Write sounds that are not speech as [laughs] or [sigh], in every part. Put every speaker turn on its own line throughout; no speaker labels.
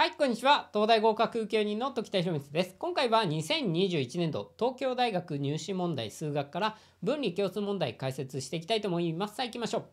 はい、こんにちは。東大合格受人の時田博光です。今回は2021年度東京大学入試問題数学から分離共通問題解説していきたいと思います。さあ行きましょう。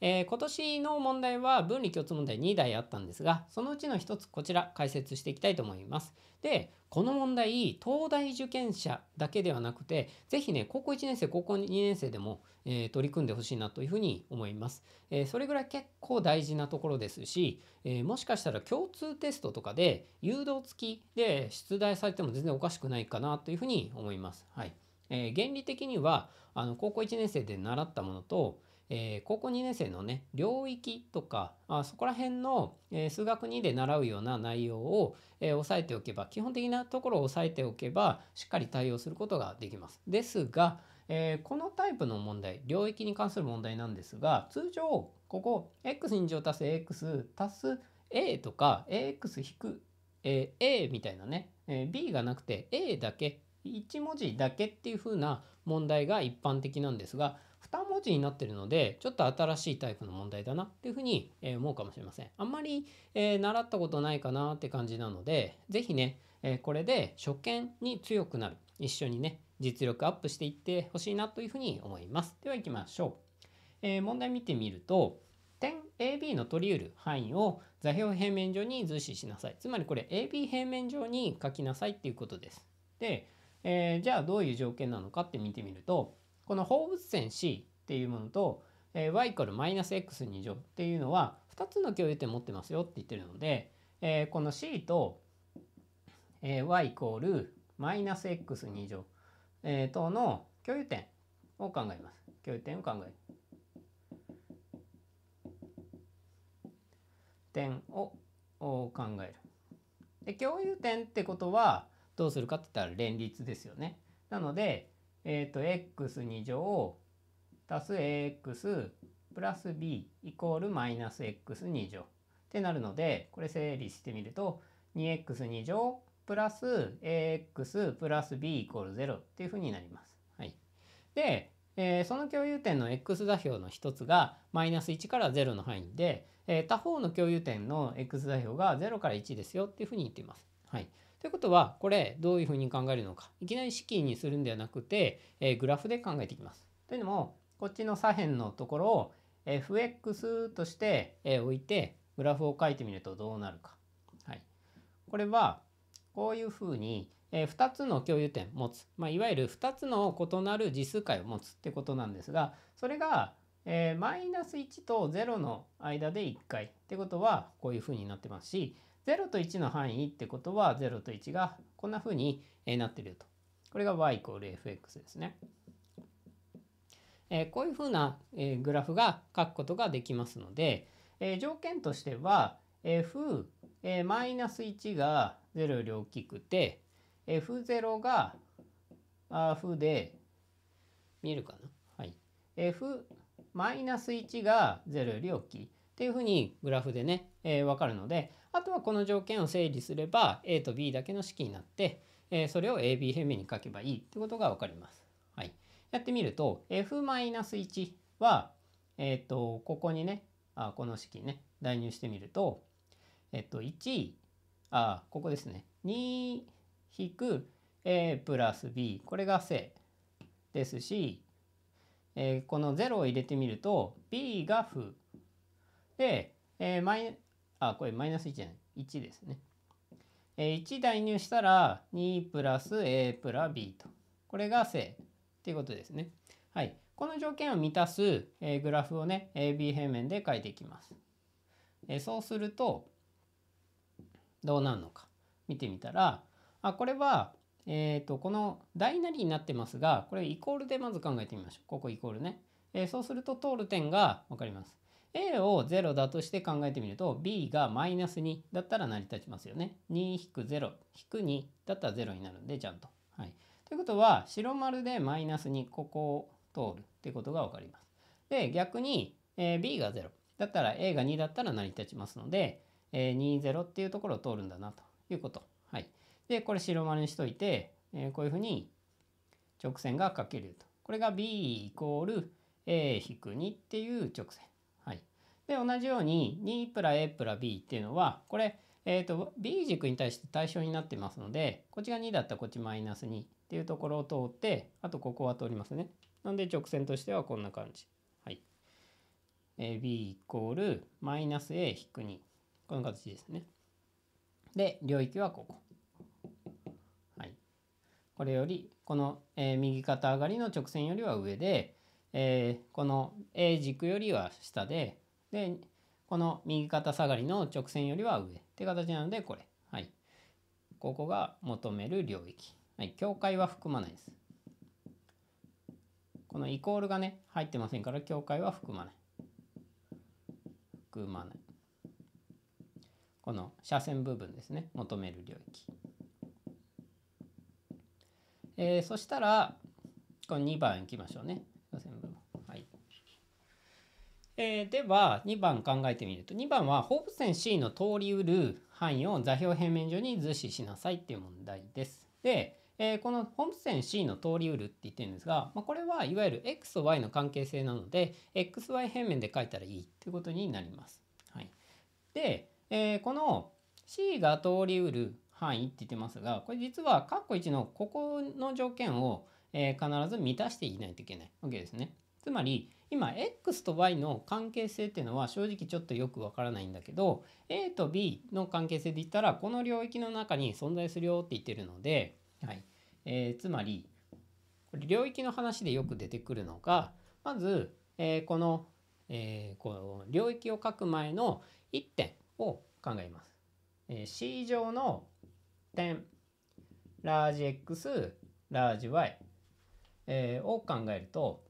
えー、今年の問題は分離共通問題2台あったんですが、そのうちの1つこちら解説していきたいと思います。で、この問題、東大受験者だけではなくて、ぜひね、高校1年生、高校2年生でもえー、取り組んでほしいなというふうに思います。えー、それぐらい結構大事なところですし、えー、もしかしたら共通テストとかで誘導付きで出題されても全然おかしくないかなというふうに思います。はい。えー、原理的にはあの高校1年生で習ったものと、えー、高校2年生のね領域とかあそこら辺の、えー、数学2で習うような内容を、えー、押さえておけば基本的なところを押さえておけばしっかり対応することができます。ですが、えー、このタイプの問題領域に関する問題なんですが通常ここ x2 乗足す ax 足す a とか ax 引く、えー、a みたいなね、えー、b がなくて a だけ1文字だけっていう風な問題が一般的なんですが2文字になってるのでちょっと新しいタイプの問題だなっていうふうに思うかもしれません。あんまり、えー、習ったことないかなって感じなので是非ね、えー、これで初見に強くなる一緒にね、実力アップしていってほしいなというふうに思います。では行きましょう。えー、問題見てみると、点 AB の取り得る範囲を座標平面上に図示しなさい。つまりこれ AB 平面上に書きなさいっていうことです。で、えー、じゃあどういう条件なのかって見てみると、この放物線 C っていうものと、えー、y ールマイナス x 二乗っていうのは2つの共有点持ってますよって言ってるので、えー、この c と、えー、y イコールマイナス x 二乗えー、等の共有点を考えます。共有点を考える。点を考える。で共有点ってことはどうするかって言ったら連立ですよね。なので、えっ、ー、と x2 乗足す ax プラス b イコールマイナス x2 乗ってなるのでこれ整理してみると 2x2 乗プラス ax プラス b イコール0っていうふうになります。はい、で、えー、その共有点の x 座標の一つがマイナス1から0の範囲で、えー、他方の共有点の x 座標が0から1ですよっていうふうに言っています。はい、ということはこれどういうふうに考えるのかいきなり式にするんではなくて、えー、グラフで考えていきます。というのもこっちの左辺のところを fx として、えー、置いてグラフを書いてみるとどうなるか。はい、これはこういうふうに、えー、2つの共有点持つ、まあ、いわゆる2つの異なる次数解を持つってことなんですがそれがえマイナス1と0の間で1回ってことはこういうふうになってますし0と1の範囲ってことは0と1がこんなふうになってると。これが y=fx ですね。えこういうふうな、えグラフが書くことができますので、え条件としては f マイナス1が0より大きくて F0 があ負で見えるかなはい F マイナス1が0より大きいっていうふうにグラフでね、えー、分かるのであとはこの条件を整理すれば A と B だけの式になって、えー、それを AB 平面に書けばいいってことが分かります。はい、やってみると F-1 は、えーと、とここにねあこの式ね代入してみると、えっ、ー、と、1あ、ここですね。2引く a プラス b これが正ですし、えー、この0を入れてみると b が負で、えー、マイあこれマイナス1じゃない1ですね。えー、1代入したら2プラス a プラ b とこれが正っていうことですね。はい、この条件を満たす、えグラフをね AB 平面で書いていきます。えそうするとどうなるのか見てみたらあこれは、えーと、この大なりになってますがこれイコールでまず考えてみましょうここイコールね、えー、そうすると通る点が分かります A を0だとして考えてみると B がマイナス2だったら成り立ちますよね2-0-2だったら0になるんでちゃんと、はい、ということは白丸でマイナス2ここを通るってことが分かりますで逆に、えー、B が0だったら A が2だったら成り立ちますのでえー、20っていうところを通るんだなということ。はい、でこれ白丸にしといて、えー、こういうふうに直線が書けると。これが b イコール a-2 っていう直線。はい、で同じように2プラ a プラ b っていうのはこれ、えーと、と b 軸に対して対象になってますのでこっちが2だったらこっちマイナス2っていうところを通ってあとここは通りますね。なんで直線としてはこんな感じ。はい、えー、b イコールマイナス a-2。この形ですね。で、領域はここ。はい。これより、この、えー、右肩上がりの直線よりは上で、えー、この A 軸よりは下で、で、この右肩下がりの直線よりは上って形なので、これ。はい。ここが求める領域。はい。境界は含まないです。このイコールがね、入ってませんから、境界は含まない。含まない。この斜線部分ですね求める領域。えー、そしたらこの2番いきましょうね。はいえー、では2番考えてみると2番は放物線 C の通りうる範囲を座標平面上に図示しなさいっていう問題です。で、えー、この放物線 C の通りうるって言ってるんですが、まあ、これはいわゆる x と y の関係性なので xy 平面で書いたらいいっていうことになります。はい、でえー、この C が通りうる範囲って言ってますが、これ実は括弧1のここの条件を、えー、必ず満たしていないといけないわけですね。つまり今 x と y の関係性っていうのは正直ちょっとよくわからないんだけど a と b の関係性で言ったらこの領域の中に存在するよって言ってるので、はいえー、つまりこれ領域の話でよく出てくるのがまず、えー、この、えー、この領域を書く前の1点を考えます。えー、C 乗の点ラージ X ラージ Y、えー、を考えると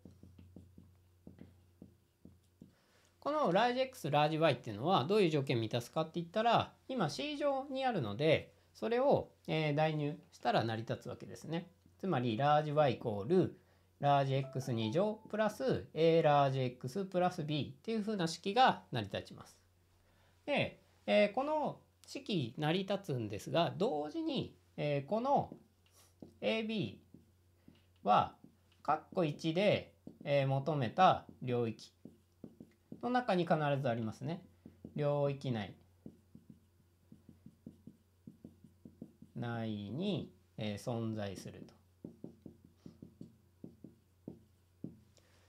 このラージ X ラージ Y っていうのはどういう条件を満たすかって言ったら今 C 乗にあるのでそれを、えー、代入したら成り立つわけですね。つまりラージ Y イコールラージ X2 乗プラス A ラージ X プラス B っていうふうな式が成り立ちます。で、えー、この式成り立つんですが同時に、えー、この AB は括弧1で、えー、求めた領域の中に必ずありますね。領域内内に、えー、存在すると。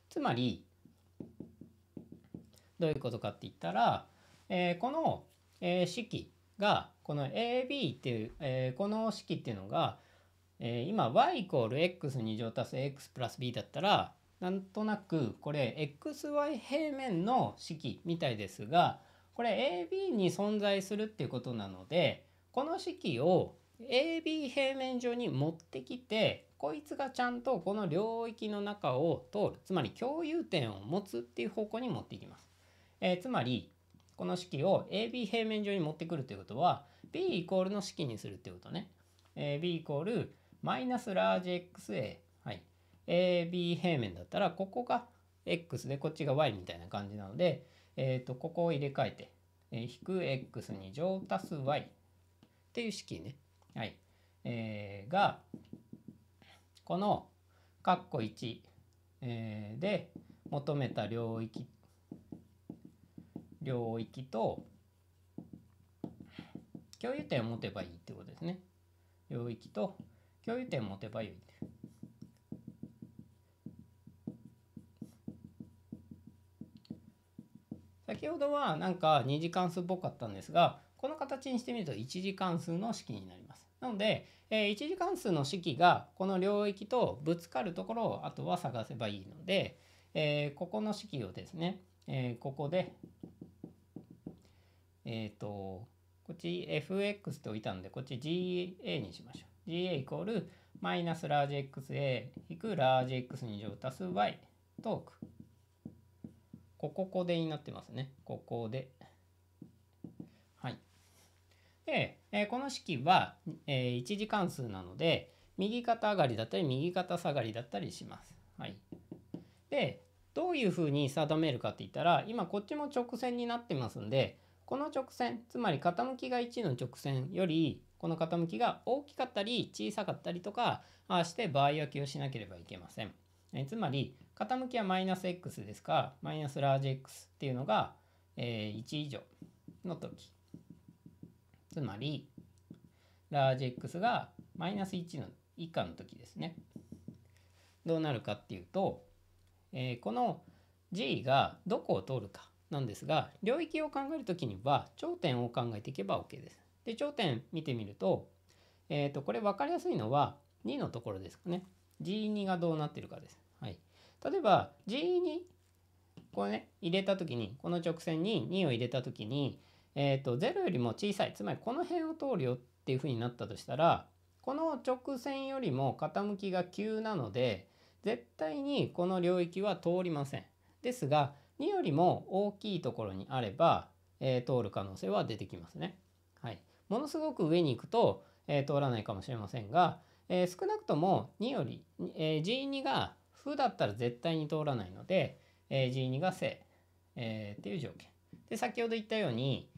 つまりどういうことかって言ったらえー、この、えー、式がこの AB っていう、えー、この式っていうのが、えー、今 y イコール x 二乗足す x プラス b だったらなんとなくこれ xy 平面の式みたいですがこれ AB に存在するっていうことなのでこの式を AB 平面上に持ってきてこいつがちゃんとこの領域の中を通るつまり共有点を持つっていう方向に持っていきます。えー、つまりこの式を AB 平面上に持ってくるということは B イコールの式にするってことね。え B イコールマイナスラージ XA。はい。AB 平面だったらここが X でこっちが Y みたいな感じなので、えっ、ー、と、ここを入れ替えて、えー、引く X に乗足す Y っていう式ね。はい。えー、が、この、括弧1、えー、で求めた領域領域と共有点を持てばいいってことですね。領域と共有点を持てばいい。先ほどはなんか2次関数っぽかったんですがこの形にしてみると1次関数の式になります。なので、えー、1次関数の式がこの領域とぶつかるところをあとは探せばいいので、えー、ここの式をですね、えー、ここでえっ、ー、と、こっち fx って置いたので、こっち ga にしましょう。ga イコールマイナスラージ xa 引くラージ x 2乗足す y トーク。こここでになってますね。ここで。はい。で、えー、この式は、えー、一次関数なので、右肩上がりだったり、右肩下がりだったりします。はい。で、どういうふうに定めるかって言ったら、今こっちも直線になってますんで、この直線つまり傾きが1の直線よりこの傾きが大きかったり小さかったりとかして場合分けをしなければいけません。えつまり傾きはマイナス x ですからマイナスラージ x っていうのが、えー、1以上の時つまりラージ x がマイナス1の以下の時ですね。どうなるかっていうと、えー、この g がどこを通るかなんですが領域を考える時には頂点を考えていけば OK です。で頂点見てみると,、えー、とこれ分かりやすいのは2のところですかね G2 がどうなってるかです。はい、例えば G2 これね入れた時にこの直線に2を入れた時に、えー、と0よりも小さいつまりこの辺を通るよっていうふうになったとしたらこの直線よりも傾きが急なので絶対にこの領域は通りません。ですが2よりも大きいところにあれば、えー、通る可能性は出てきますね。はい、ものすごく上に行くと、えー、通らないかもしれませんが、えー、少なくとも2より、えー、G2 が負だったら絶対に通らないので、えー、G2 が正、えー、っていう条件。で先ほど言ったように、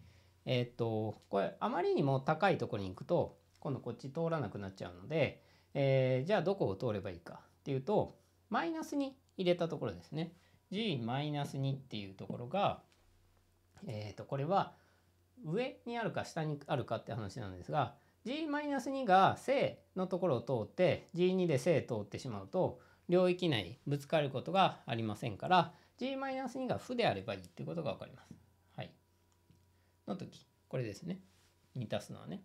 えー、っとこれあまりにも高いところに行くと今度こっち通らなくなっちゃうので、えー、じゃあどこを通ればいいかっていうとマイナスに入れたところですね。g-2 っていうところが、えー、とこれは上にあるか下にあるかって話なんですが g-2 が正のところを通って g2 で正通ってしまうと領域内ぶつかることがありませんから g-2 が負であればいいっていうことが分かります。はい、の時これですね満たすのはね。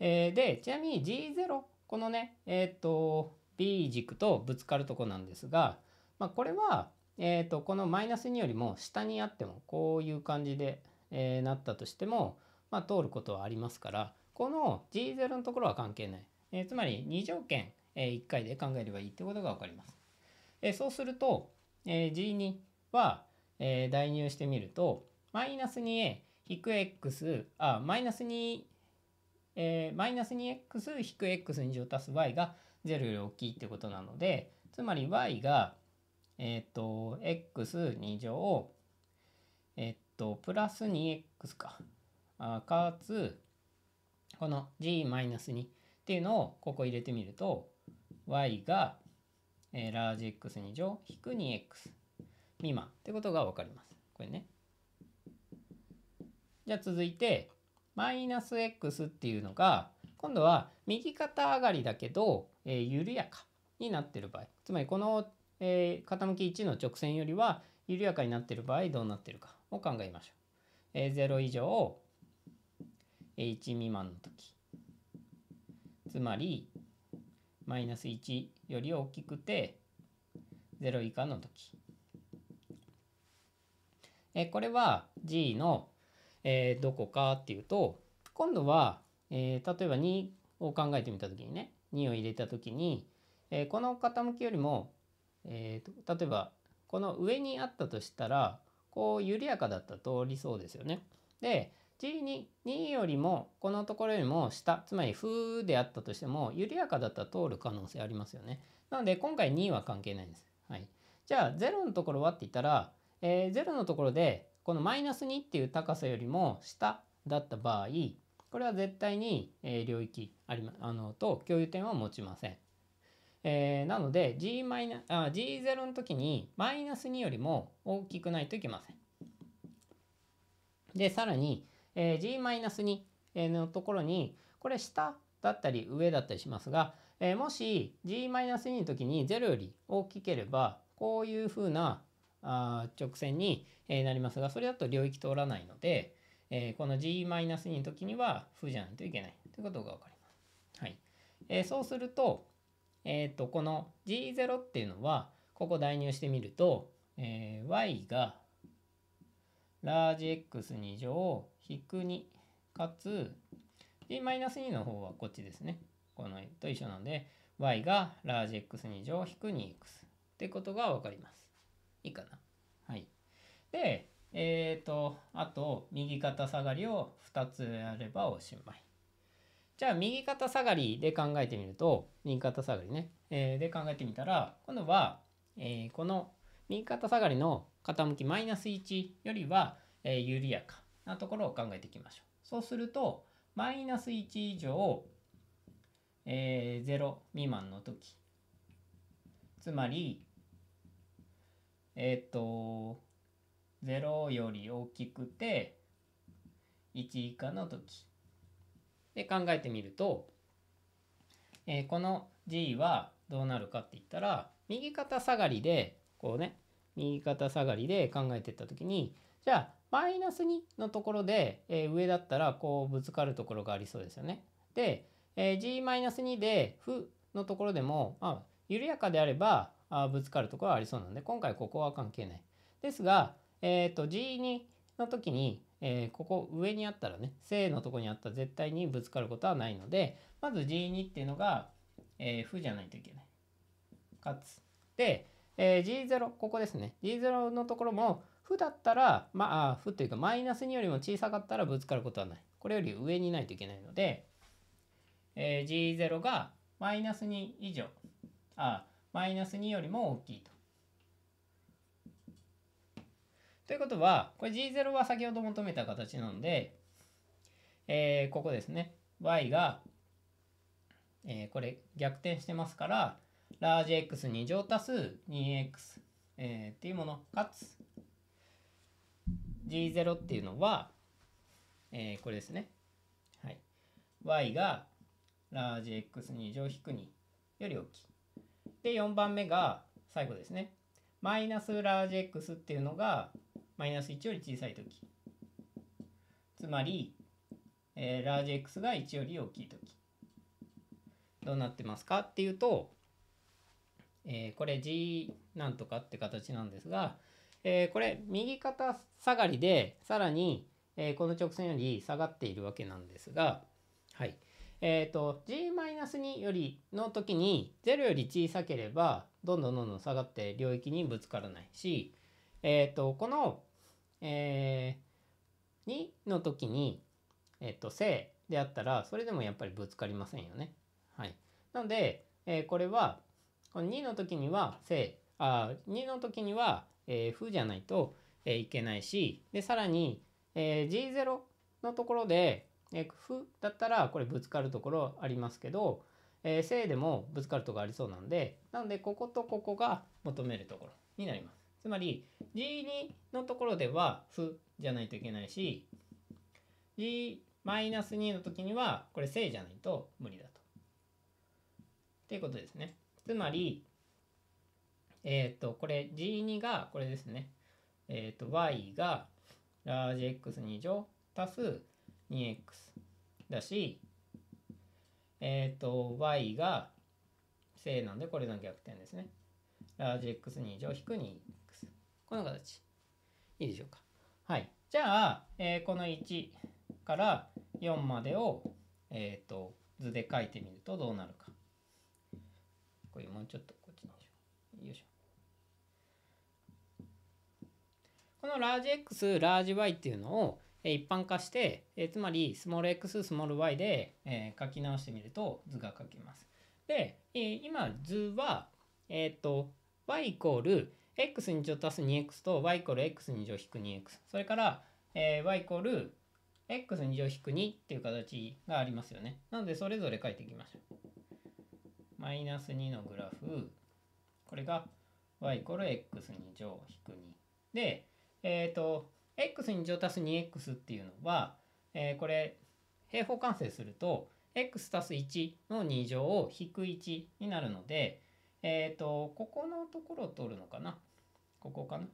えー、でちなみに g0 このねえっ、ー、と b 軸とぶつかるとこなんですが、まあ、これはえーと、このマイナス2よりも下にあってもこういう感じで、えー、なったとしても、まあ、通ることはありますからこの G0 のところは関係ない、えー、つまり2条件、えー、1回で考えればいいってことが分かります、えそうすると、え G2 は、え代入してみるとマイナス 2a-x あマイナス2えマイナス 2x-x 2乗足す y が0より大きいってことなのでつまり y がえっ、ー、と、x2 乗、えっ、ー、と、プラス 2x か。あかつ、この g-2 っていうのをここ入れてみると、y が、えー、ラージ x2 乗引く 2x 未満ってことが分かります。これね。じゃあ続いて、マイナス x っていうのが、今度は右肩上がりだけど、えー、緩やかになってる場合。つまりこのえー、傾き1の直線よりは緩やかになっている場合どうなっているかを考えましょう。えー、0以上1未満の時つまりマイナス1より大きくて0以下の時、えー、これは G の、えー、どこかっていうと今度は、えー、例えば2を考えてみた時にね2を入れた時に、えー、この傾きよりもえーと、例えばこの上にあったとしたらこう緩やかだったら通りそうですよね。で G2 よりもこのところよりも下つまり「ふ」であったとしても緩やかだったら通る可能性ありますよね。なので今回2は関係ないんです。はい、じゃあ0のところはって言ったら、えー、0のところでこのマイナス2っていう高さよりも下だった場合これは絶対に、え領域あり、ま、あのと共有点は持ちません。えー、なので G マイナあ G0 の時にマイナス2よりも大きくないといけません。で、さらに、えー、G マイナス2のところに、これ下だったり上だったりしますが、えー、もし G マイナス2の時に0より大きければ、こういうふうなあ直線に、えなりますが、それだと領域通らないので、えー、この G マイナス2の時には負じゃないといけないということがわかります。はい。えー、そうすると、えっ、ー、と、この G0 っていうのは、ここ代入してみると、えー、y がラージ x2 乗引く2かつ d-2 の方はこっちですね。このと一緒なので y がラージ x2 乗引く 2x ってことが分かります。いいかなはい。で、えっ、ー、と、あと右肩下がりを2つやればおしまい。じゃあ右肩下がりで考えてみると右肩下がりね、えー、で考えてみたら今度は、えー、この右肩下がりの傾きマイナス1よりは、えー、緩やかなところを考えていきましょう。そうするとマイナス1以上、えー、0未満の時つまりえっ、と0より大きくて1以下の時で考えてみると、えー、この G はどうなるかって言ったら右肩下がりでこうね右肩下がりで考えてった時にじゃあマイナス2のところで、えー、上だったらこうぶつかるところがありそうですよね。で、えー、G-2 で負のところでも、まあ、緩やかであればあぶつかるところはありそうなんで今回ここは関係ない。ですが、えーと、G2 の時にえー、ここ上にあったらね正のとこにあったら絶対にぶつかることはないのでまず G2 っていうのが、えー、負じゃないといけない。かつ。で、えー、G0 ここですね G0 のところも負だったらまあ負というかマイナス2よりも小さかったらぶつかることはない。これより上にないといけないので、えー、G0 がマイナス2以上あマイナス2よりも大きいと。ということは、これ G0 は先ほど求めた形なので、えー、ここですね。y が、えー、これ逆転してますから、ラージ x2 乗足す 2x、えー、っていうもの、かつ、G0 っていうのは、えー、これですね。はい。y が、ラージ x2 乗引く2より大きい。で、4番目が、最後ですね。マイナスラージ x っていうのが、マイナス1より小さい時つまり、えー、ラージ X が1より大きい時どうなってますかっていうと、えー、これ G なんとかって形なんですが、えー、これ右肩下がりでさらに、えー、この直線より下がっているわけなんですが、はいえーと、G-2 よりの時に0より小さければどんどんどんどん下がって領域にぶつからないし、えーとこのえー、2の時に、えっと、正であったら、それでもやっぱりぶつかりませんよね。はい。なので、えー、これは、この2の時には正、あ2の時には、えー、負じゃないと、えー、いけないし、で、さらに、えー、G0 のところで、えー、負だったら、これぶつかるところありますけど、えー、正でもぶつかるとこありそうなんで、なので、こことここが求めるところになります。つまり G2 のところでは負じゃないといけないし G-2 の時にはこれ正じゃないと無理だと。っていうことですね。つまり、えっ、ー、と、これ G2 がこれですね。えっ、ー、と、y がラージ x2 乗足す 2x だし、えっ、ー、と、y が正なんでこれの逆転ですね。ラージ x2 乗引く2この形いいでしょうかはいじゃあ、えー、この1から4までを、えーと、図で書いてみるとどうなるかこれもうちょっとこっちにしようよいしょこのラージ X ラージ Y っていうのを一般化して、えー、つまりスモール x スモール y で、えー、書き直してみると図が書けます。で、えー、今図は、えっ、ー、と y イコール x 2乗足す 2x と y イコール x2 乗引く 2x それから、えー、y イコール x2 乗引く2っていう形がありますよねなのでそれぞれ書いていきましょうマイナス2のグラフこれが y イコール x2 乗引く2でえっ、ー、と x2 乗足す 2x っていうのは、えー、これ平方完成すると x 足す1の2乗を引く1になるので、えっ、ー、とここのところを取るのかなここかな。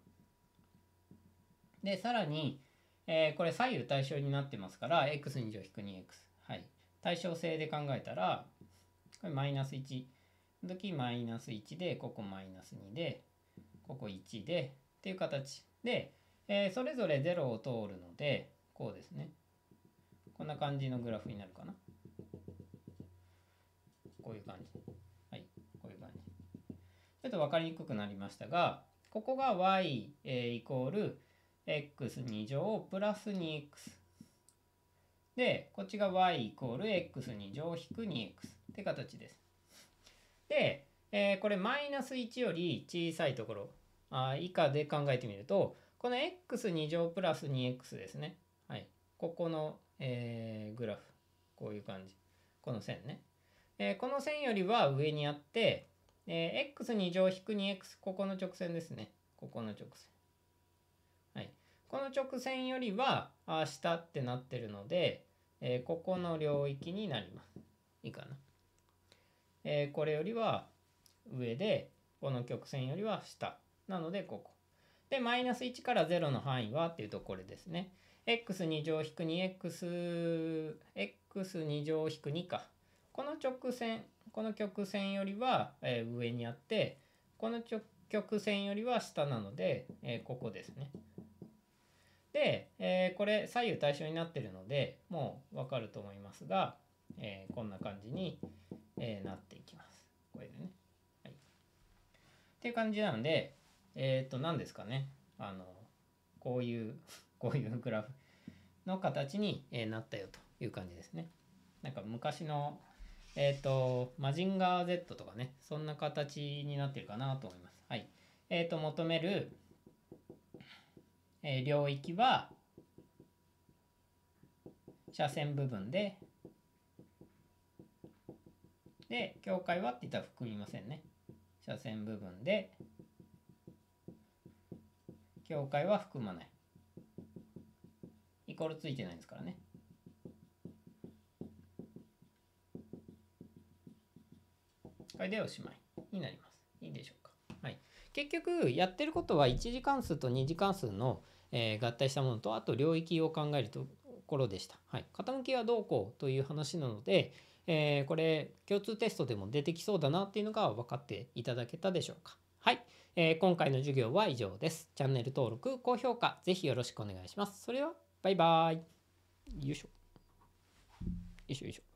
で、さらに、えー、これ左右対称になってますから、x2 乗 -2x。はい。対称性で考えたら、これマイナス1。の時、マイナス1で、ここマイナス2で、ここ1で、っていう形。で、えー、それぞれ0を通るので、こうですね。こんな感じのグラフになるかな。こういう感じ。はい、こういう感じ。ちょっと分かりにくくなりましたが、ここが y、えイコール x2 乗プラス 2x。で、こっちが y イコール x2 乗引く 2x って形です。で、えー、これマイナス1より小さいところあ以下で考えてみると、この x2 乗プラス 2x ですね。はい。ここの、えー、グラフ。こういう感じ。この線ね。えー、この線よりは上にあって、で、x2 乗引く 2x、ここの直線ですね。ここの直線。はい。この直線よりは、あ下ってなってるので、えー、ここの領域になります。いいかな。えー、これよりは上で、この曲線よりは下。なので、ここ。で、マイナス1から0の範囲はっていうとこれですね。x2 乗引く 2x、x2 乗引く2か。この直線この曲線よりは、えー、上にあってこの曲線よりは下なので、えー、ここですね。で、えー、これ左右対称になってるのでもう分かると思いますが、えこんな感じに、えなっていきます。これでね。はい、っていう感じなんでえっ、と何ですかねあのこういう [laughs] こういうグラフの形になったよという感じですね。なんか昔のえっ、ー、と、マジンガー Z とかね、そんな形になってるかなと思います。はい。えっ、ー、と、求める、えー、領域は、斜線部分で、で、境界はって言ったら含みませんね。斜線部分で、境界は含まない。イコールついてないですからね。これでおしまいになります。いいでしょうか。はい、結局やってることは1次関数と2次関数の、えー、合体したものとあと領域を考えるところでした。はい、傾きはどうこうという話なので、えー、これ共通テストでも出てきそうだなっていうのが分かっていただけたでしょうか。はい、えー、今回の授業は以上です。チャンネル登録、高評価ぜひよろしくお願いします。それではバイバイ。よいしょ。よいしょよいしょ。